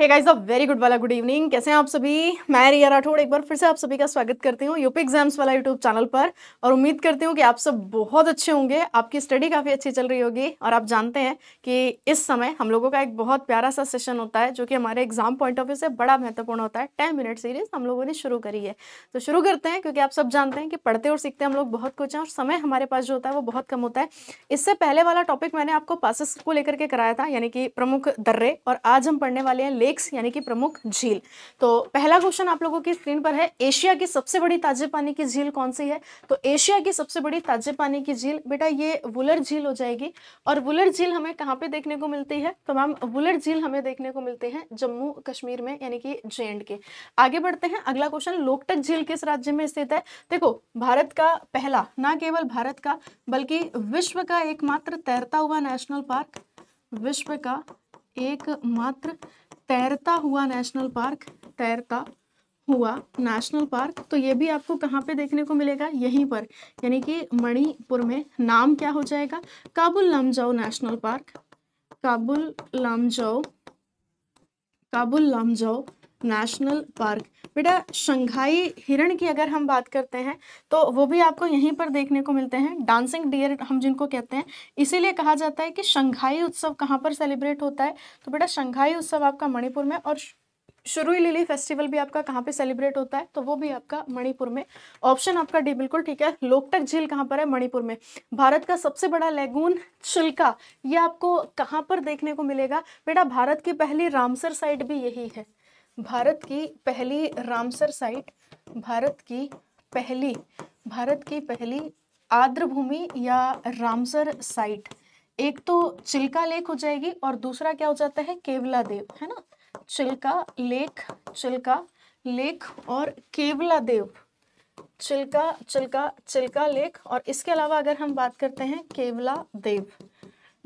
हे guys uh very good वाला good evening कैसे हैं आप सभी मैं रिया राठौड़ एक बार फिर से आप सभी का स्वागत करती हूँ यूपी एग्जाम्स वाला यूट्यूब चैनल पर और उम्मीद करती हूँ कि आप सब बहुत अच्छे होंगे आपकी स्टडी काफ़ी अच्छी चल रही होगी और आप जानते हैं कि इस समय हम लोगों का एक बहुत प्यारा सा सेशन होता है जो कि हमारे एग्जाम पॉइंट ऑफ व्यू से बड़ा महत्वपूर्ण होता है टेन मिनट सीरीज हम लोगों ने शुरू करी है तो शुरू करते हैं क्योंकि आप सब जानते हैं कि पढ़ते और सीखते हम लोग बहुत कुछ हैं और समय हमारे पास जो होता है वो बहुत कम होता है इससे पहले वाला टॉपिक मैंने आपको पासिस को लेकर के कराया था यानी कि प्रमुख दर्रे और आज हम पढ़ने वाले हैं लेक्स यानी कि प्रमुख झील तो पहला क्वेश्चन आप लोगों की स्क्रीन पर है एशिया की सबसे बड़ी ताजे पानी की झील कौन सी है तो एशिया की सबसे बड़ी ताजे पानी की झील बेटा ये वुलर झील हो जाएगी और वुलर झील हमें कहाँ पे देखने को मिलती है तो मैम वुलर झील हमें देखने को मिलती है जम्मू कश्मीर में यानी कि जे के आगे बढ़ते हैं अगला क्वेश्चन लोकटक झील किस राज्य में स्थित है देखो भारत का पहला ना केवल भारत का बल्कि विश्व का एकमात्र तैरता हुआ नेशनल पार्क विश्व का एकमात्र तैरता हुआ नेशनल पार्क तैरता हुआ नेशनल पार्क तो ये भी आपको कहाँ पे देखने को मिलेगा यहीं पर यानी कि मणिपुर में नाम क्या हो जाएगा Keibul Lamjao national park Keibul Lamjao Keibul Lamjao national park बेटा शंघाई हिरण की अगर हम बात करते हैं तो वो भी आपको यहीं पर देखने को मिलते हैं डांसिंग डियर हम जिनको कहते हैं इसीलिए कहा जाता है कि शंघाई उत्सव कहाँ पर सेलिब्रेट होता है तो बेटा शंघाई उत्सव आपका मणिपुर में और शुरू लिली फेस्टिवल भी आपका कहाँ पे सेलिब्रेट होता है तो वो भी आपका मणिपुर में ऑप्शन आपका डी बिल्कुल ठीक है लोकटक झील कहाँ पर है मणिपुर में भारत का सबसे बड़ा लेगून छिलका ये आपको कहाँ पर देखने को मिलेगा बेटा भारत की पहली रामसर साइट भी यही है भारत की पहली रामसर साइट भारत की पहली भारत की पहली आर्द्र भूमि या रामसर साइट एक तो चिल्का लेक हो जाएगी और दूसरा क्या हो जाता है केवला देव है ना चिल्का लेक चिल्का लेक और केवला देव चिल्का चिल्का चिल्का लेक और इसके अलावा अगर हम बात करते हैं केवला देव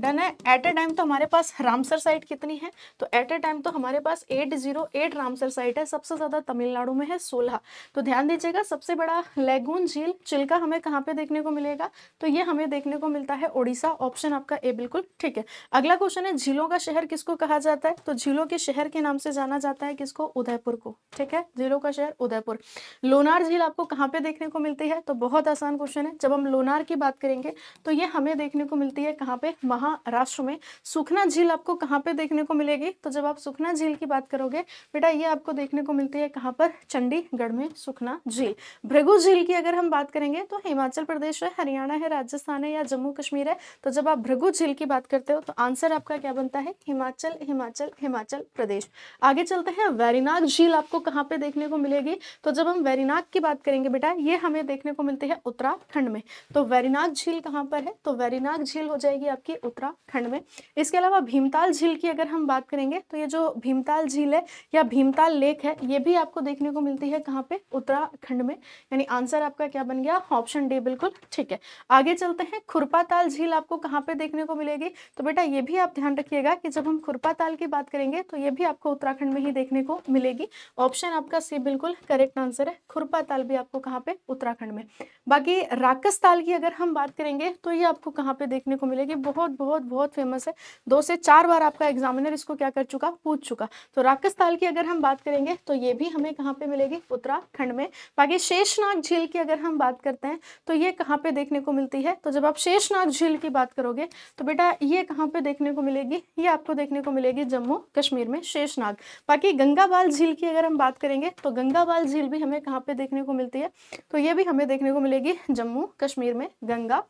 डन है एट ए टाइम तो हमारे पास रामसर साइट कितनी है तो एट ए टाइम तो हमारे पास eight zero eight Ramsar site है सबसे ज़्यादा तमिलनाडु में है सोलह तो ध्यान दीजिएगा सबसे बड़ा लेगून झील चिल्का हमें कहाँ पे देखने को मिलेगा तो ये हमें देखने को मिलता है ओडिशा ऑप्शन आपका ए बिल्कुल ठीक है अगला क्वेश्चन है झीलों का शहर किसको कहा जाता है तो झीलों के शहर के नाम से जाना जाता है किसको उदयपुर को ठीक है झीलों का शहर उदयपुर लोनार झील आपको कहाँ पे देखने को मिलती है तो बहुत आसान क्वेश्चन है जब हम लोनार की बात करेंगे तो ये हमें देखने को मिलती है कहाँ पे महा महाराष्ट्र में सुखना झील आपको कहाँ पे देखने को मिलेगी तो जब आप सुखना झील की बात करोगे बेटा ये आपको देखने को मिलती है कहाँ पर चंडीगढ़ में सुखना झील भृगु झील की अगर हम बात करेंगे तो हिमाचल प्रदेश है हरियाणा है राजस्थान है या जम्मू कश्मीर है तो जब आप भृगु झील की बात करते हो तो आंसर आपका क्या बनता है हिमाचल हिमाचल हिमाचल प्रदेश आगे चलते हैं वैरीनाग झील आपको कहाँ पे देखने को मिलेगी तो जब हम वैरीनाग की बात करेंगे बेटा ये हमें देखने को मिलती है उत्तराखंड में तो वैरीनाग झील कहाँ पर है तो वैरीनाग झील हो जाएगी आपकी उत्तराखंड में इसके अलावा भीमताल झील की अगर हम बात करेंगे तो ये जो भीमताल झील है या भीमताल लेक है ये भी आपको देखने को मिलती है कहाँ पे उत्तराखंड में यानी आंसर आपका क्या बन गया ऑप्शन डी बिल्कुल ठीक है आगे चलते हैं खुरपाताल झील आपको कहाँ पे देखने को मिलेगी तो बेटा ये भी आप ध्यान रखिएगा कि जब हम खुरपाताल की बात करेंगे तो ये भी आपको उत्तराखंड में ही देखने को मिलेगी ऑप्शन आपका सी बिल्कुल करेक्ट आंसर है खुरपाताल भी आपको कहाँ पे उत्तराखंड में बाकी राकस ताल की अगर हम बात करेंगे तो ये आपको कहाँ पे देखने को मिलेगी बहुत बहुत बहुत बहुत फेमस है दो से चार बार आपका एग्जामिनर इसको क्या कर चुका पूछ चुका तो राक्षस ताल की अगर हम बात करेंगे तो ये भी हमें कहाँ पे मिलेगी उत्तराखंड में बाकी शेषनाग झील की अगर हम बात करते हैं तो ये कहाँ पे देखने को मिलती है तो जब आप शेषनाग झील की बात करोगे तो बेटा ये कहाँ पे देखने को मिलेगी ये आपको देखने को मिलेगी जम्मू कश्मीर में शेषनाग बाकी गंगा झील की अगर हम बात करेंगे तो गंगा झील भी हमें कहाँ पे देखने को मिलती है तो ये भी हमें देखने को मिलेगी जम्मू कश्मीर में गंगा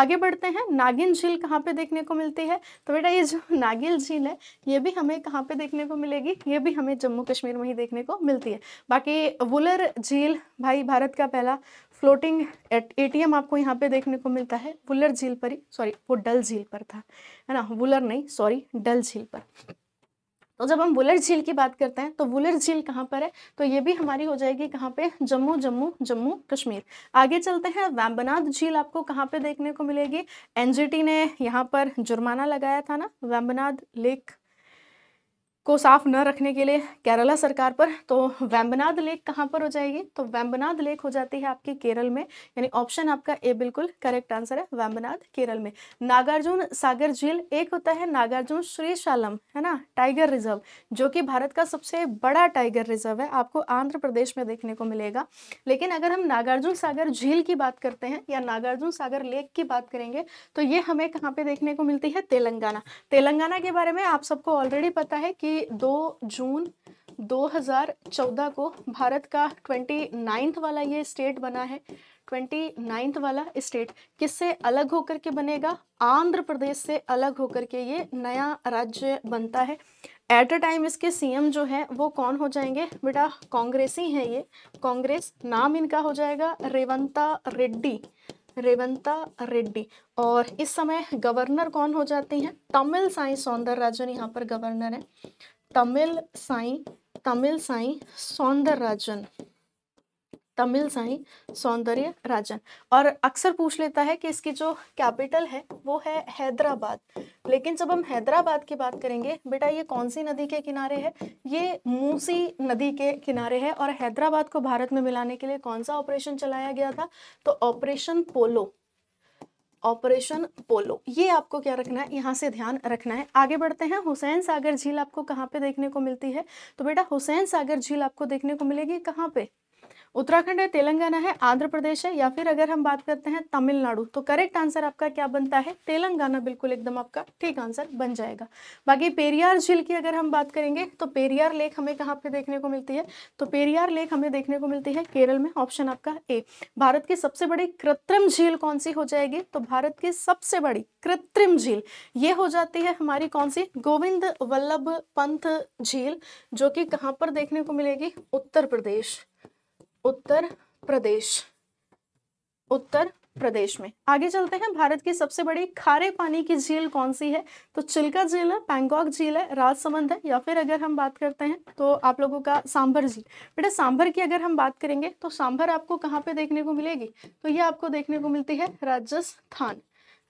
आगे बढ़ते हैं नागिन झील कहाँ पे पे देखने को मिलती है तो बेटा ये जो नागिल झील है ये भी हमें कहाँ पे देखने को मिलेगी ये भी हमें जम्मू कश्मीर में ही देखने को मिलती है बाकी वुलर झील भाई भारत का पहला फ्लोटिंग एटीएम आपको यहाँ पे देखने को मिलता है वुलर झील पर ही सॉरी वो डल झील पर था है ना वुलर नहीं सॉरी डल झील पर तो जब हम वुलर झील की बात करते हैं तो वुलर झील कहाँ पर है तो ये भी हमारी हो जाएगी कहाँ पे जम्मू जम्मू जम्मू कश्मीर आगे चलते हैं वैम्बनाथ झील आपको कहाँ पे देखने को मिलेगी एनजीटी ने यहाँ पर जुर्माना लगाया था ना वैम्बनाथ लेक को साफ न रखने के लिए केरला सरकार पर तो वैम्बनाद लेक कहाँ पर हो जाएगी तो वैम्बनाद लेक हो जाती है आपकी केरल में यानी ऑप्शन आपका ए बिल्कुल करेक्ट आंसर है वैम्बनाद केरल में नागार्जुन सागर झील एक होता है नागार्जुन श्रीशालम है ना टाइगर रिजर्व जो कि भारत का सबसे बड़ा टाइगर रिजर्व है आपको आंध्र प्रदेश में देखने को मिलेगा लेकिन अगर हम नागार्जुन सागर झील की बात करते हैं या नागार्जुन सागर लेक की बात करेंगे तो ये हमें कहाँ पे देखने को मिलती है तेलंगाना तेलंगाना के बारे में आप सबको ऑलरेडी पता है कि कि 2 जून 2014 को भारत का ट्वेंटी नाइन्थ वाला ये स्टेट बना है ट्वेंटी नाइन्थ वाला स्टेट किससे अलग होकर के बनेगा आंध्र प्रदेश से अलग होकर के ये नया राज्य बनता है एट अ टाइम इसके सीएम जो है वो कौन हो जाएंगे बेटा कांग्रेसी हैं ये कांग्रेस नाम इनका हो जाएगा रेवंता रेड्डी रेवंता रेड्डी और इस समय गवर्नर कौन हो जाते हैं तमिल साई सौंदर राजन यहाँ पर गवर्नर है तमिल साई तमिल साई सौंदर राजन तमिल साई सौंदर्य राजन और अक्सर पूछ लेता है कि इसकी जो कैपिटल है वो है हैदराबाद लेकिन जब हम हैदराबाद की बात करेंगे बेटा ये कौन सी नदी के किनारे है ये मूसी नदी के किनारे है और हैदराबाद को भारत में मिलाने के लिए कौन सा ऑपरेशन चलाया गया था तो ऑपरेशन पोलो ऑपरेशन पोलो ये आपको क्या रखना है यहाँ से ध्यान रखना है आगे बढ़ते हैं हुसैन सागर झील आपको कहाँ पे देखने को मिलती है तो बेटा हुसैन सागर झील आपको देखने को मिलेगी कहाँ पे उत्तराखंड है तेलंगाना है आंध्र प्रदेश है या फिर अगर हम बात करते हैं तमिलनाडु तो करेक्ट आंसर आपका क्या बनता है तेलंगाना बिल्कुल एकदम आपका ठीक आंसर बन जाएगा बाकी पेरियार झील की अगर हम बात करेंगे तो पेरियार लेक हमें कहाँ पे देखने को मिलती है तो पेरियार लेक हमें देखने को मिलती है केरल में ऑप्शन आपका ए भारत की सबसे बड़ी कृत्रिम झील कौन सी हो जाएगी तो भारत की सबसे बड़ी कृत्रिम झील ये हो जाती है हमारी कौन सी गोविंद वल्लभ पंथ झील जो कि कहाँ पर देखने को मिलेगी उत्तर प्रदेश उत्तर प्रदेश उत्तर प्रदेश में आगे चलते हैं भारत की सबसे बड़ी खारे पानी की झील कौन सी है तो चिल्का झील है पैंगोक झील है राजसमंद है या फिर अगर हम बात करते हैं तो आप लोगों का सांभर झील बेटा सांभर की अगर हम बात करेंगे तो सांभर आपको कहाँ पे देखने को मिलेगी तो ये आपको देखने को मिलती है राजस्थान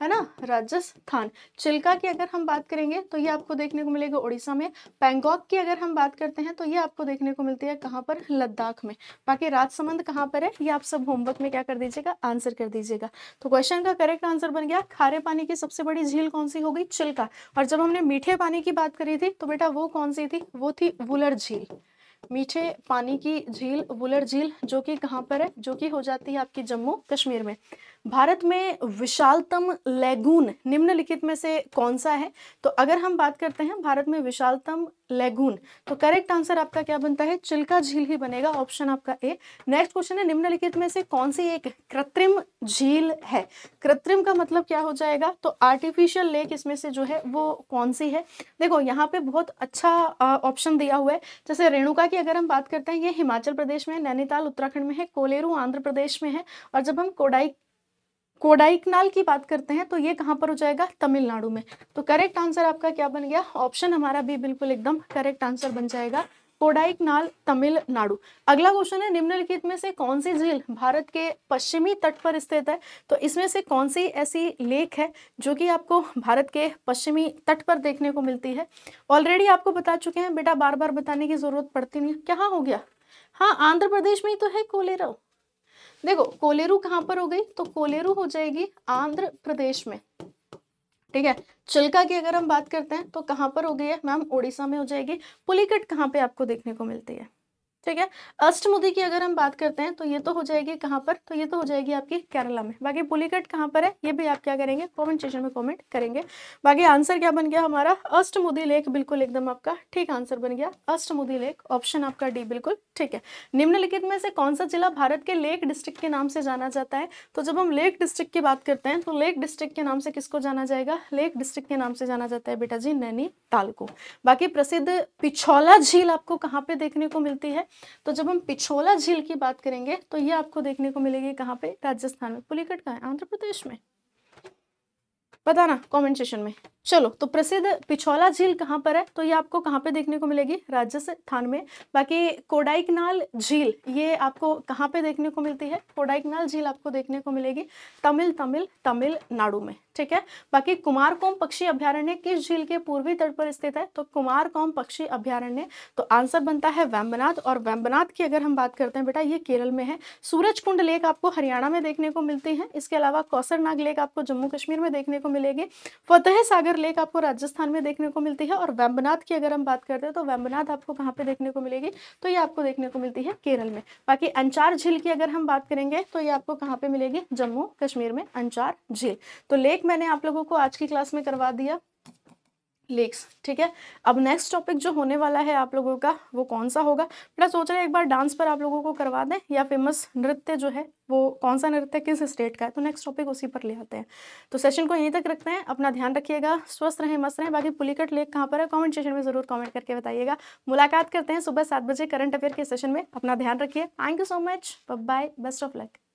है ना राजस्थान चिल्का की अगर हम बात करेंगे तो ये आपको देखने को मिलेगा उड़ीसा में पैंगॉक की अगर हम बात करते हैं तो ये आपको देखने को मिलती है कहाँ पर लद्दाख में बाकी राजसमंद कहाँ पर है ये आप सब होमवर्क में क्या कर दीजिएगा आंसर कर दीजिएगा तो क्वेश्चन का करेक्ट आंसर बन गया खारे पानी की सबसे बड़ी झील कौन सी हो गई चिल्का और जब हमने मीठे पानी की बात करी थी तो बेटा वो कौन सी थी वो थी वुलर झील मीठे पानी की झील वुलर झील जो कि कहाँ पर है जो कि हो जाती है आपकी जम्मू कश्मीर में भारत में विशालतम लैगून निम्नलिखित में से कौन सा है तो अगर हम बात करते हैं भारत में विशालतम लैगून तो करेक्ट आंसर आपका क्या बनता है चिल्का झील ही बनेगा ऑप्शन आपका ए नेक्स्ट क्वेश्चन है निम्नलिखित में से कौन सी एक कृत्रिम झील है कृत्रिम का मतलब क्या हो जाएगा तो आर्टिफिशियल लेक इसमें से जो है वो कौन सी है देखो यहाँ पे बहुत अच्छा ऑप्शन दिया हुआ है जैसे रेणुका हालांकि अगर हम बात करते हैं ये हिमाचल प्रदेश में नैनीताल उत्तराखंड में है कोलेरू आंध्र प्रदेश में है और जब हम कोडाई कोडाइकनाल की बात करते हैं तो ये कहाँ पर हो जाएगा तमिलनाडु में तो करेक्ट आंसर आपका क्या बन गया ऑप्शन हमारा भी बिल्कुल एकदम करेक्ट आंसर बन जाएगा कोडाइकनाल तमिलनाडु अगला क्वेश्चन है निम्नलिखित में से कौन सी झील भारत के पश्चिमी तट पर स्थित है तो इसमें से कौन सी ऐसी लेक है जो कि आपको भारत के पश्चिमी तट पर देखने को मिलती है ऑलरेडी आपको बता चुके हैं बेटा बार बार बताने की जरूरत पड़ती नहीं क्या हो गया हाँ आंध्र प्रदेश में ही तो है कोलेरा देखो कोलेरू कहाँ पर हो गई तो कोलेरू हो जाएगी आंध्र प्रदेश में ठीक है चिल्का की अगर हम बात करते हैं तो कहाँ पर हो गई है मैम उड़ीसा में हो जाएगी पुलिकट कहाँ पे आपको देखने को मिलती है ठीक है अष्टमुदी की अगर हम बात करते हैं तो ये तो हो जाएगी कहाँ पर तो ये तो हो जाएगी आपकी केरला में बाकी पुलिकट कहाँ पर है ये भी आप क्या करेंगे कमेंट सेशन में कमेंट करेंगे बाकी आंसर क्या बन गया हमारा अष्टमुदी लेक बिल्कुल एकदम आपका ठीक आंसर बन गया अष्टमुदी लेक ऑप्शन आपका डी बिल्कुल ठीक है निम्नलिखित में से कौन सा जिला भारत के लेक डिस्ट्रिक्ट के नाम से जाना जाता है तो जब हम लेक डिस्ट्रिक्ट की बात करते हैं तो लेक डिस्ट्रिक्ट के नाम से किसको जाना जाएगा लेक डिस्ट्रिक्ट के नाम से जाना जाता है बेटा जी नैनीताल को बाकी प्रसिद्ध पिछौला झील आपको कहाँ पे देखने को मिलती है तो जब हम पिछोला झील की बात करेंगे तो ये आपको देखने को मिलेगी कहाँ पे राजस्थान में पुलिकट कहा है आंध्र प्रदेश में बताना कमेंट सेशन में चलो तो प्रसिद्ध पिछौला झील कहाँ पर है तो ये आपको कहाँ पे देखने को मिलेगी राजस्थान में बाकी कोडाइकनाल झील ये आपको कहाँ पे देखने को मिलती है कोडाइकनाल झील आपको देखने को मिलेगी तमिल तमिल तमिलनाडु में ठीक है बाकी कुमार कौम पक्षी अभ्यारण्य किस झील के पूर्वी तट पर स्थित है तो कुमार कौम पक्षी अभ्यारण्य तो आंसर बनता है वैम्बनाथ और वैम्बनाथ की अगर हम बात करते हैं बेटा ये केरल में है सूरज कुंड लेक आपको हरियाणा में देखने को मिलती है इसके अलावा कौसरनाग लेक आपको जम्मू कश्मीर में देखने को मिलेगी फतेह सागर लेक आपको राजस्थान में देखने को मिलती है और वैम्बनाथ की अगर हम बात करते हैं तो वैम्बनाथ आपको कहाँ पे देखने को मिलेगी तो ये आपको देखने को मिलती है केरल में बाकी अंचार झील की अगर हम बात करेंगे तो ये आपको कहाँ पे मिलेगी जम्मू कश्मीर में अंचार झील तो लेक एक मैंने आप लोगों को आज की क्लास में करवा दिया लेक्स ठीक है अब नेक्स्ट टॉपिक जो होने वाला है आप लोगों का वो कौन सा होगा बेटा सोच रहे हैं एक बार डांस पर आप लोगों को करवा दें या फेमस नृत्य जो है वो कौन सा नृत्य किस स्टेट का है तो नेक्स्ट टॉपिक उसी पर ले आते हैं तो सेशन को यहीं तक रखते हैं अपना ध्यान रखिएगा स्वस्थ रहें मस्त रहें बाकी पुलिकट लेक कहाँ पर है कॉमेंट सेशन में ज़रूर कॉमेंट करके बताइएगा मुलाकात करते हैं सुबह सात बजे करंट अफेयर के सेशन में अपना ध्यान रखिए thank you so much bye best of luck